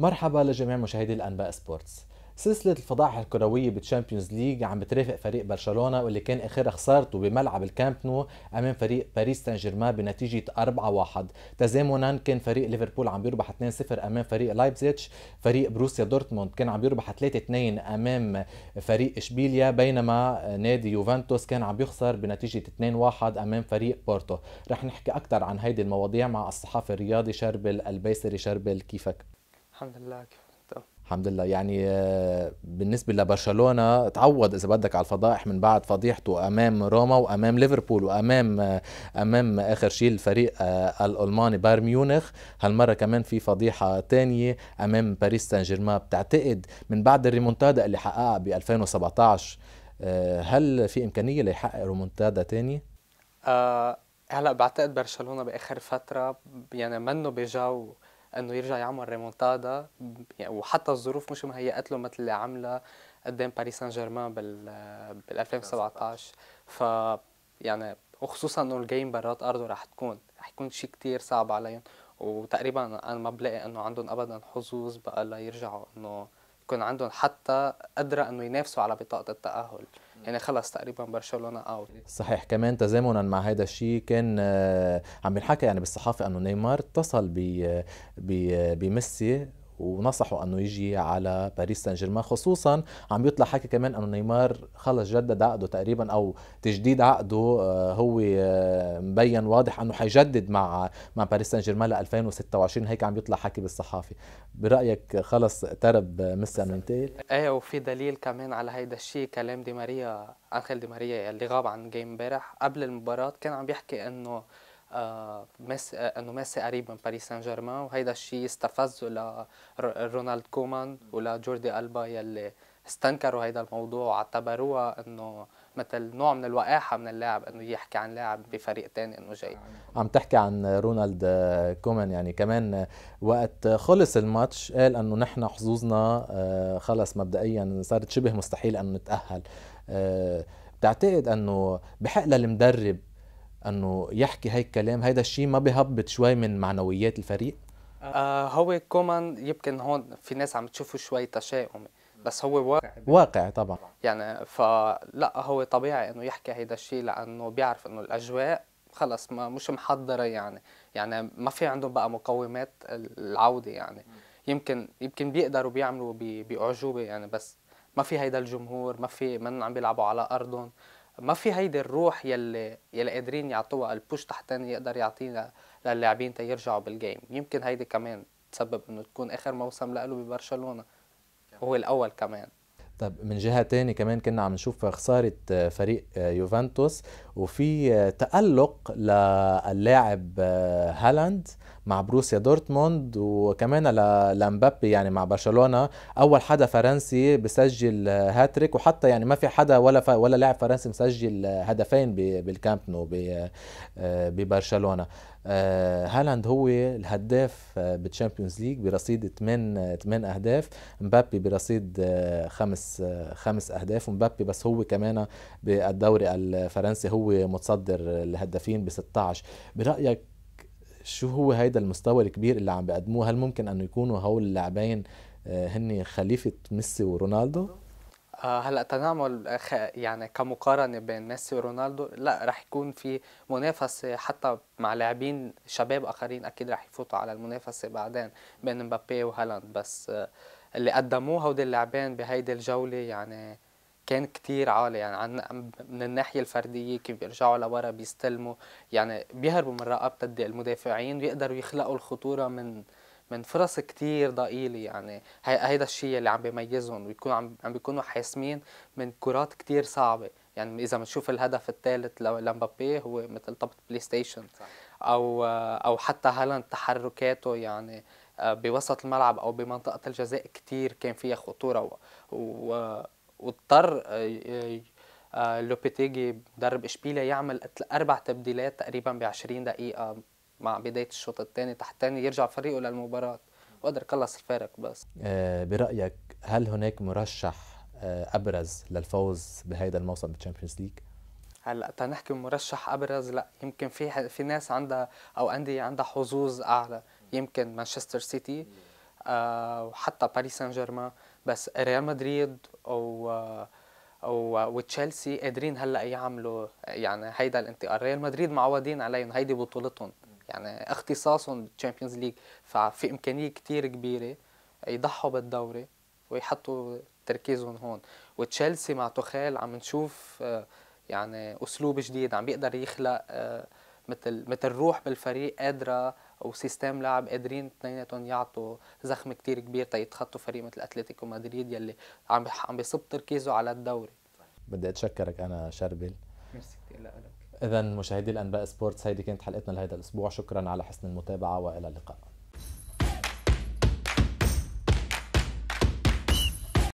مرحبا لجميع مشاهدي الانباء سبورتس سلسلة الفضائح الكروية بالتشامبيونز ليج عم بترافق فريق برشلونة واللي كان آخرها خسارته بملعب الكامب نو أمام فريق باريس سان جيرمان بنتيجة 4-1 تزامنا كان فريق ليفربول عم بيربح 2-0 أمام فريق لايبزيتش فريق بروسيا دورتموند كان عم بيربح 3-2 أمام فريق إشبيليا بينما نادي يوفنتوس كان عم بيخسر بنتيجة 2-1 أمام فريق بورتو رح نحكي أكثر عن هيدي المواضيع مع الصحافي الرياضي شربل البيسري شربل كيفك؟ الحمد لله كيف طيب. الحمد لله يعني آه، بالنسبه لبرشلونه تعوض اذا بدك على الفضائح من بعد فضيحته امام روما وامام ليفربول وامام آه، امام اخر شيء الفريق آه، الالماني بايرن ميونخ هالمره كمان في فضيحه ثانيه امام باريس سان جيرمان بتعتقد من بعد الريمونتادا اللي حققها ب 2017 هل في امكانيه ليحقق ريمونتادا ثانيه؟ آه هلا بعتقد برشلونه باخر فتره يعني منه بجو انه يرجع يعمل ريمونتادا يعني وحتى الظروف مش مهيئت له مثل اللي عملها قدام باريس سان جيرمان بال بال 2017 ف يعني وخصوصا انه الجيم برات ارضه رح تكون رح يكون شيء كثير صعب عليهم وتقريبا انا ما بلاقي انه عندهم ابدا حظوظ بقى ليرجعوا انه يكون عندهم حتى قدره انه ينافسوا على بطاقه التاهل يعني خلص تقريبا برشلونه اوت صحيح كمان تزامنا مع هذا الشيء كان آه، عم بينحكى يعني بالصحافه انه نيمار اتصل ب آه، آه، بميسي ونصحوا انه يجي على باريس سان جيرمان خصوصا عم يطلع حكي كمان انه نيمار خلص جدد عقده تقريبا او تجديد عقده آه، هو آه، مبين واضح انه حيجدد مع مع باريس سان جيرمان ل 2026 هيك عم يطلع حكي بالصحافه برايك خلص اقترب ميسي انه ينتقل ايه وفي دليل كمان على هيدا الشيء كلام دي ماريا انخيل دي ماريا اللي غاب عن جيم امبارح قبل المباراه كان عم بيحكي انه آه، ميسي آه، انه ميسي قريب من باريس سان جيرمان وهيدا الشيء استفزه لرونالد كومان ولجوردي البا يلي استنكروا هيدا الموضوع واعتبروها انه مثل نوع من الوقاحه من اللاعب انه يحكي عن لاعب بفريق تاني انه جاي عم تحكي عن رونالد آه، كومان يعني كمان وقت خلص الماتش قال انه نحن حظوظنا خلص مبدئيا صارت شبه مستحيل انه نتاهل بتعتقد انه بحق للمدرب انه يحكي هاي الكلام هيدا الشيء ما بهبط شوي من معنويات الفريق آه هو كومان يمكن هون في ناس عم تشوفه شوي تشاؤمي بس هو واقع واقع طبعا يعني فلا هو طبيعي انه يحكي هيدا الشيء لانه بيعرف انه الاجواء خلص ما مش محضره يعني يعني ما في عندهم بقى مقومات العوده يعني يمكن يمكن بيقدروا بيعملوا باعجوبه يعني بس ما في هيدا الجمهور ما في من عم بيلعبوا على ارضهم ما في هيدي الروح يلي يلي قادرين يعطوها البوش تحتين يقدر يعطينا للاعبين تيرجعوا بالجيم يمكن هيدي كمان تسبب انه تكون اخر موسم له ببرشلونه هو الاول كمان طب من جهة ثانيه كمان كنا عم نشوف خسارة آه، فريق آه، يوفنتوس وفي آه، تألق للاعب هالاند مع بروسيا دورتموند وكمان لامبابي يعني مع برشلونه اول حدا فرنسي بسجل هاتريك وحتى يعني ما في حدا ولا ف... ولا لاعب فرنسي مسجل هدفين ب... بالكامب نو ب... ببرشلونه آه، هالاند هو الهداف آه، بالتشامبيونز ليج برصيد 8 8 آه، اهداف مبابي برصيد خمس خمس اهداف ومبابي بس هو كمان بالدوري الفرنسي هو متصدر الهدافين ب 16 برايك شو هو هيدا المستوى الكبير اللي عم بيقدموه هل ممكن انه يكونوا هول اللاعبين هن خليفه ميسي ورونالدو هلا تنعمل يعني كمقارنه بين ميسي ورونالدو لا رح يكون في منافسه حتى مع لاعبين شباب اخرين اكيد رح يفوتوا على المنافسه بعدين بين مبابي وهالاند بس اللي قدموه هودي اللاعبين بهيدي الجوله يعني كان كتير عالي يعني عن من الناحية الفردية كيف بيرجعوا لورا بيستلموا يعني بيهربوا من رقابة المدافعين بيقدروا يخلقوا الخطورة من من فرص كتير ضئيلة يعني هيدا الشيء اللي عم بيميزهم ويكون عم, عم بيكونوا حاسمين من كرات كتير صعبة يعني اذا بنشوف الهدف الثالث لمبابي هو مثل طبط بلاي ستيشن او او حتى هالاند تحركاته يعني آه، بوسط الملعب او بمنطقه الجزاء كتير كان فيها خطوره و... واضطر آه، آه، لوبيتيجي مدرب اشبيليا يعمل اربع تبديلات تقريبا ب 20 دقيقه مع بدايه الشوط الثاني تحت تاني يرجع فريقه للمباراه وقدر يخلص الفارق بس آه، برايك هل هناك مرشح آه، ابرز للفوز بهذا الموسم بالتشامبيونز ليج هلا تنحكي مرشح ابرز لا يمكن في في ناس عندها او انديه عندها حظوظ اعلى يمكن مانشستر سيتي آه، وحتى باريس سان جيرمان بس ريال مدريد او وتشيلسي قادرين هلا يعملوا يعني هيدا الانتقال ريال مدريد معودين عليهم هيدي بطولتهم يعني اختصاصهم بالتشامبيونز ليج ففي امكانيه كثير كبيره يضحوا بالدوري ويحطوا تركيزهم هون وتشيلسي مع توخيل عم نشوف آه، يعني اسلوب جديد عم بيقدر يخلق آه، مثل مثل روح بالفريق قادره وسيستم لعب قادرين اثنيناتهم يعطوا زخم كتير كبير تيتخطوا فريق مثل اتلتيكو مدريد يلي عم عم بيصب تركيزه على الدوري بدي اتشكرك انا شربل ميرسي كثير لك اذا مشاهدي الانباء سبورتس هيدي كانت حلقتنا لهذا الاسبوع شكرا على حسن المتابعه والى اللقاء